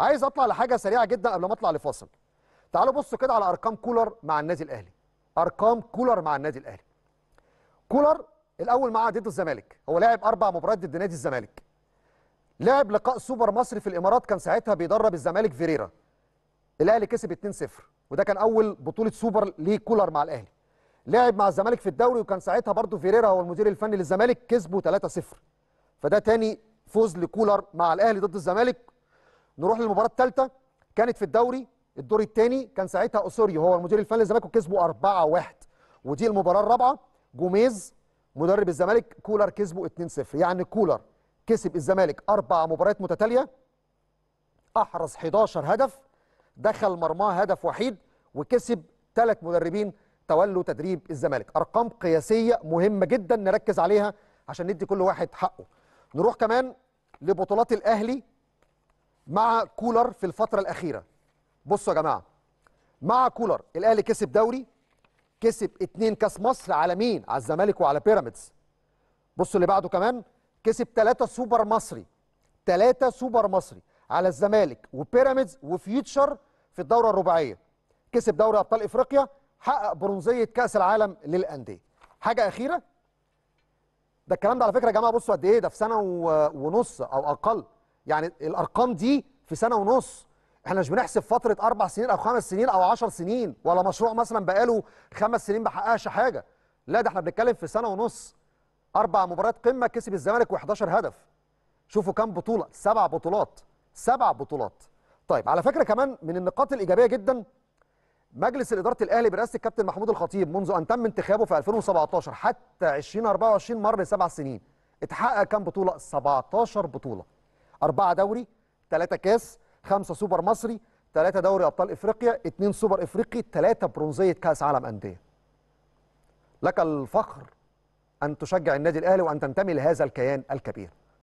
عايز اطلع لحاجه سريعه جدا قبل ما اطلع لفاصل تعالوا بصوا كده على ارقام كولر مع النادي الاهلي ارقام كولر مع النادي الاهلي كولر الاول معاه ضد الزمالك هو لعب اربع مباريات ضد نادي الزمالك لعب لقاء سوبر مصري في الامارات كان ساعتها بيدرب الزمالك فيريرا الاهلي كسب 2-0 وده كان اول بطوله سوبر ليه كولر مع الاهلي لعب مع الزمالك في الدوري وكان ساعتها برضه فيريرا هو المدير الفني للزمالك كسبه 3-0 فده تاني فوز لكولر مع الاهلي ضد الزمالك نروح للمباراه الثالثه كانت في الدوري الدور الثاني كان ساعتها اوسوريو هو المدير الفني للزمالك وكسبوا 4-1 ودي المباراه الرابعه جوميز مدرب الزمالك كولر كسبوا 2-0 يعني كولر كسب الزمالك اربع مباريات متتاليه احرز 11 هدف دخل مرماه هدف وحيد وكسب ثلاث مدربين تولوا تدريب الزمالك ارقام قياسيه مهمه جدا نركز عليها عشان ندي كل واحد حقه نروح كمان لبطولات الاهلي مع كولر في الفتره الاخيره بصوا يا جماعه مع كولر الاهلي كسب دوري كسب اتنين كاس مصر على مين على الزمالك وعلى بيراميدز بصوا اللي بعده كمان كسب ثلاثة سوبر مصري ثلاثة سوبر مصري على الزمالك وبيراميدز وفيوتشر في الدورة الرباعية كسب دوري أبطال إفريقيا حقق برونزية كأس العالم للأندية حاجة أخيرة ده الكلام ده على فكرة يا جماعة بصوا قد إيه ده في سنة ونص أو أقل يعني الارقام دي في سنه ونص احنا مش بنحسب فتره اربع سنين او خمس سنين او 10 سنين ولا مشروع مثلا بقاله خمس سنين ما حققش حاجه لا ده احنا بنتكلم في سنه ونص اربع مباريات قمه كسب الزمالك و11 هدف شوفوا كام بطوله سبع بطولات سبع بطولات طيب على فكره كمان من النقاط الايجابيه جدا مجلس الاداره الاهلي برئاسه الكابتن محمود الخطيب منذ ان تم انتخابه في 2017 حتى 2024 مر سبع سنين اتحقق كام بطوله 17 بطوله أربعة دوري ثلاثة كاس خمسة سوبر مصري ثلاثة دوري أبطال إفريقيا اثنين سوبر إفريقي ثلاثة برونزية كأس عالم أندية لك الفخر أن تشجع النادي الأهلي وأن تنتمي لهذا الكيان الكبير